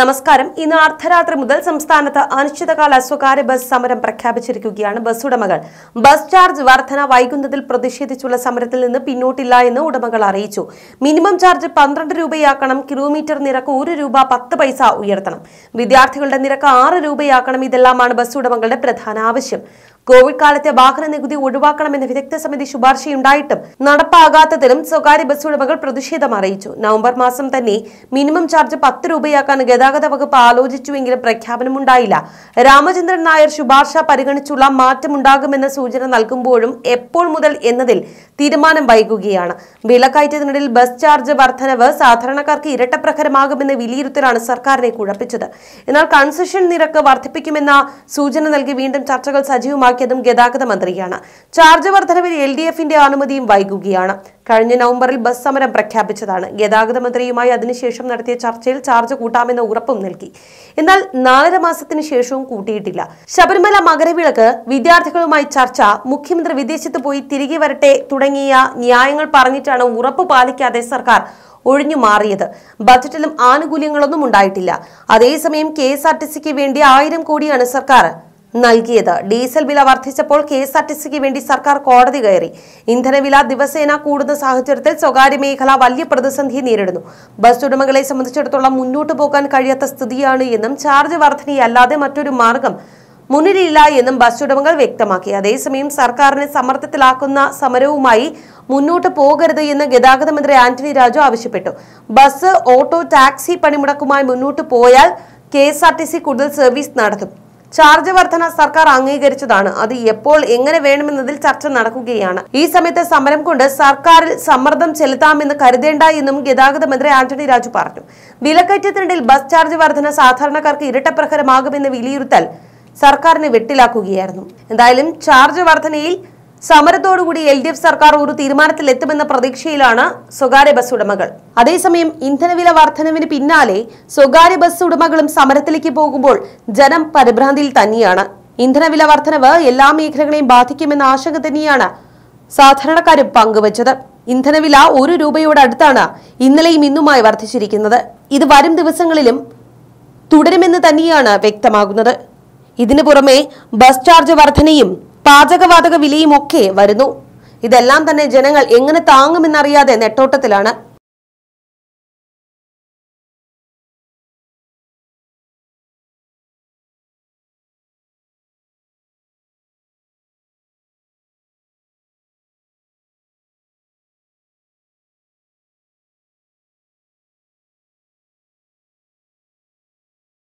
നമസ്കാരം ഇന്ന് അർദ്ധരാത്രി മുതൽ സംസ്ഥാനത്ത് അനിശ്ചിതകാല സ്വകാര്യ ബസ് സമരം പ്രഖ്യാപിച്ചിരിക്കുകയാണ് ബസ് ഉടമകൾ ബസ് ചാർജ് വർധന വൈകുന്നതിൽ പ്രതിഷേധിച്ചുള്ള സമരത്തിൽ നിന്ന് പിന്നോട്ടില്ല എന്ന് ഉടമകൾ അറിയിച്ചു മിനിമം ചാർജ് പന്ത്രണ്ട് രൂപയാക്കണം കിലോമീറ്റർ നിരക്ക് ഒരു രൂപ പത്ത് പൈസ ഉയർത്തണം വിദ്യാർത്ഥികളുടെ നിരക്ക് ആറ് രൂപയാക്കണം ഇതെല്ലാമാണ് ബസ് ഉടമകളുടെ പ്രധാന ആവശ്യം കോവിഡ് കാലത്തെ വാഹന നികുതി ഒഴിവാക്കണമെന്ന വിദഗ്ധ സമിതി ശുപാർശയുണ്ടായിട്ടും നടപ്പാകാത്തതിലും സ്വകാര്യ ബസ് ഉടമകൾ പ്രതിഷേധം അറിയിച്ചു നവംബർ മാസം തന്നെ മിനിമം ചാർജ് പത്ത് രൂപയാക്കാൻ ഗതാഗത വകുപ്പ് ആലോചിച്ചുവെങ്കിലും പ്രഖ്യാപനമുണ്ടായില്ല രാമചന്ദ്രൻ നായർ ശുപാർശ പരിഗണിച്ചുള്ള മാറ്റമുണ്ടാകുമെന്ന സൂചന നൽകുമ്പോഴും എപ്പോൾ മുതൽ എന്നതിൽ തീരുമാനം വൈകുകയാണ് വിലക്കയറ്റത്തിനിടയിൽ ബസ് ചാർജ് വർധനവ് സാധാരണക്കാർക്ക് ഇരട്ടപ്രഹരമാകുമെന്ന വിലയിരുത്തലാണ് സർക്കാരിനെ കുഴപ്പിച്ചത് എന്നാൽ കൺസെഷൻ നിരക്ക് വർദ്ധിപ്പിക്കുമെന്ന സൂചന നൽകി വീണ്ടും ചർച്ചകൾ സജീവമാക്കി വ്യക്തമാക്കിയതും ഗതാഗത മന്ത്രിയാണ് ചാർജ് വർധനവിൽ എൽ ഡി എഫിന്റെ അനുമതിയും വൈകുകയാണ് കഴിഞ്ഞ നവംബറിൽ ബസ് സമരം പ്രഖ്യാപിച്ചതാണ് ഗതാഗത മന്ത്രിയുമായി അതിനുശേഷം നടത്തിയ ചർച്ചയിൽ ചാർജ് കൂട്ടാമെന്ന ഉറപ്പും നൽകി എന്നാൽ നാലര മാസത്തിന് ശേഷവും കൂട്ടിയിട്ടില്ല ശബരിമല മകരവിളക്ക് വിദ്യാർത്ഥികളുമായി ചർച്ച മുഖ്യമന്ത്രി വിദേശത്ത് പോയി തിരികെ വരട്ടെ തുടങ്ങിയ ന്യായങ്ങൾ പറഞ്ഞിട്ടാണ് ഉറപ്പ് പാലിക്കാതെ സർക്കാർ ഒഴിഞ്ഞു മാറിയത് ബജറ്റിലും ആനുകൂല്യങ്ങളൊന്നും ഉണ്ടായിട്ടില്ല അതേസമയം കെ എസ് ആർ ടി സിക്ക് വേണ്ടി ആയിരം കോടിയാണ് സർക്കാർ നൽകിയത് ഡീസൽ വില വർദ്ധിച്ചപ്പോൾ കെ എസ് ആർ ടി സിക്ക് വേണ്ടി സർക്കാർ കോടതി കയറി ഇന്ധനവില ദിവസേന കൂടുന്ന സാഹചര്യത്തിൽ സ്വകാര്യ മേഖല വലിയ പ്രതിസന്ധി നേരിടുന്നു ബസ് ഉടമകളെ സംബന്ധിച്ചിടത്തോളം മുന്നോട്ട് പോകാൻ കഴിയാത്ത സ്ഥിതിയാണ് എന്നും ചാർജ് വർധനയല്ലാതെ മറ്റൊരു മാർഗം മുന്നിലില്ല എന്നും ബസ് ഉടമകൾ വ്യക്തമാക്കി അതേസമയം സർക്കാരിനെ സമ്മർദ്ദത്തിലാക്കുന്ന സമരവുമായി മുന്നോട്ട് പോകരുത് എന്ന് ഗതാഗത മന്ത്രി ആന്റണി രാജു ആവശ്യപ്പെട്ടു ബസ് ഓട്ടോ ടാക്സി പണിമുടക്കുമായി മുന്നോട്ട് പോയാൽ കെ കൂടുതൽ സർവീസ് നടത്തും ചാർജ് വർധന സർക്കാർ അംഗീകരിച്ചതാണ് അത് എപ്പോൾ എങ്ങനെ വേണമെന്നതിൽ ചർച്ച നടക്കുകയാണ് ഈ സമയത്തെ സമരം കൊണ്ട് സർക്കാരിൽ സമ്മർദ്ദം ചെലുത്താമെന്ന് കരുതേണ്ട എന്നും ഗതാഗത മന്ത്രി ആന്റണി രാജു പറഞ്ഞു വിലക്കയറ്റത്തിനിടയിൽ ബസ് ചാർജ് വർധന സാധാരണക്കാർക്ക് ഇരട്ടപ്രഹരമാകുമെന്ന് വിലയിരുത്തൽ സർക്കാരിനെ വെട്ടിലാക്കുകയായിരുന്നു എന്തായാലും ചാർജ് വർധനയിൽ സമരത്തോടുകൂടി എൽ ഡി എഫ് സർക്കാർ ഒരു തീരുമാനത്തിലെത്തുമെന്ന പ്രതീക്ഷയിലാണ് സ്വകാര്യ ബസ് ഉടമകൾ അതേസമയം ഇന്ധനവില വർധനവിന് പിന്നാലെ സ്വകാര്യ ബസ് ഉടമകളും സമരത്തിലേക്ക് പോകുമ്പോൾ ജനം പരിഭ്രാന്തിയിൽ തന്നെയാണ് ഇന്ധനവില വർധനവ് എല്ലാ മേഖലകളെയും ബാധിക്കുമെന്ന ആശങ്ക തന്നെയാണ് സാധാരണക്കാരും പങ്കുവച്ചത് ഇന്ധനവില ഒരു രൂപയോട് അടുത്താണ് ഇന്നലെയും ഇന്നുമായി വർദ്ധിച്ചിരിക്കുന്നത് ഇത് വരും ദിവസങ്ങളിലും തുടരുമെന്ന് തന്നെയാണ് വ്യക്തമാകുന്നത് ഇതിനു പുറമെ ബസ് ചാർജ് വർധനയും പാചകവാതക വിലയും ഒക്കെ വരുന്നു ഇതെല്ലാം തന്നെ ജനങ്ങൾ എങ്ങനെ താങ്ങുമെന്നറിയാതെ നെട്ടോട്ടത്തിലാണ്